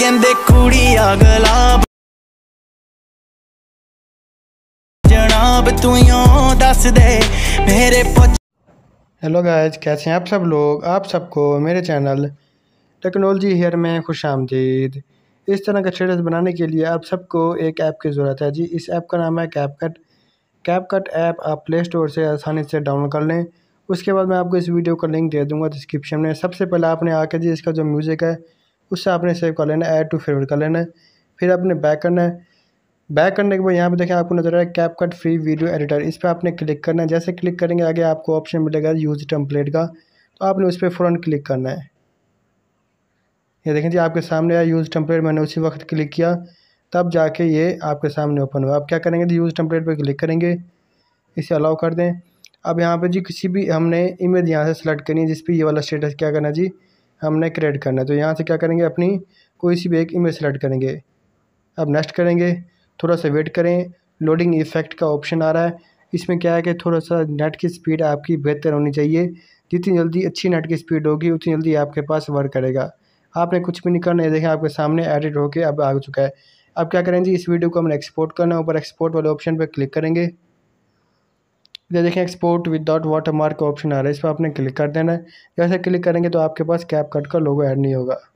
ਕਹਿੰਦੇ ਕੁੜੀ ਅਗਲਾ जनाब तू दस दे मेरे हेलो गायज कैसे हैं आप सब लोग आप सबको मेरे चैनल टेक्नोलॉजी हेयर में खुश आमदीद इस तरह का स्टेटस बनाने के लिए आप सबको एक ऐप की ज़रूरत है जी इस ऐप का नाम है CapCut CapCut app आप प्ले स्टोर से आसानी से डाउनलोड कर लें उसके बाद मैं आपको इस वीडियो का लिंक दे दूंगा डिस्क्रिप्शन में सबसे पहले आपने आके जी इसका जो म्यूज़िक है उससे आपने सेव कर लेना ऐड टू फेवरेट कर लेना है फिर आपने बैक करना है बैक करने के बाद यहाँ पे देखें आपको नजर आया CapCut free video editor इस पर आपने क्लिक करना है जैसे क्लिक करेंगे आगे आपको ऑप्शन मिलेगा यूज टम्पलेट का तो आपने उस पर फ़ौरन क्लिक करना है ये देखें जी आपके सामने आया यूज़ टम्पलेट मैंने उसी वक्त क्लिक किया तब जाके ये आपके सामने ओपन हुआ आप क्या करेंगे तो यूज़ टम्पलेट पर क्लिक करेंगे इसे अलाउ कर दें अब यहाँ पर जी किसी भी हमने इमेज यहाँ से सेलेक्ट करनी है जिस पर ये वाला स्टेटस क्या करना है जी हमने क्रिएट करना है तो यहाँ से क्या करेंगे अपनी कोई सी भी एक इमेज सेलेक्ट करेंगे अब नेक्स्ट करेंगे थोड़ा सा वेट करें लोडिंग इफेक्ट का ऑप्शन आ रहा है इसमें क्या है कि थोड़ा सा नेट की स्पीड आपकी बेहतर होनी चाहिए जितनी जल्दी अच्छी नेट की स्पीड होगी उतनी जल्दी आपके पास वर्क करेगा आपने कुछ भी नहीं करना है देखें आपके सामने एडिट होकर अब आ चुका है अब क्या करें जी इस वीडियो को हमने एक्सपोर्ट करना है ऊपर एक्सपोर्ट वाले ऑप्शन पर क्लिक करेंगे इधर देखें एक्सपोर्ट विदाउट वाटर मार्क का ऑप्शन आ रहा है इस पर आपने क्लिक कर देना है जैसे क्लिक करेंगे तो आपके पास कैप कट का लोगो ऐड नहीं होगा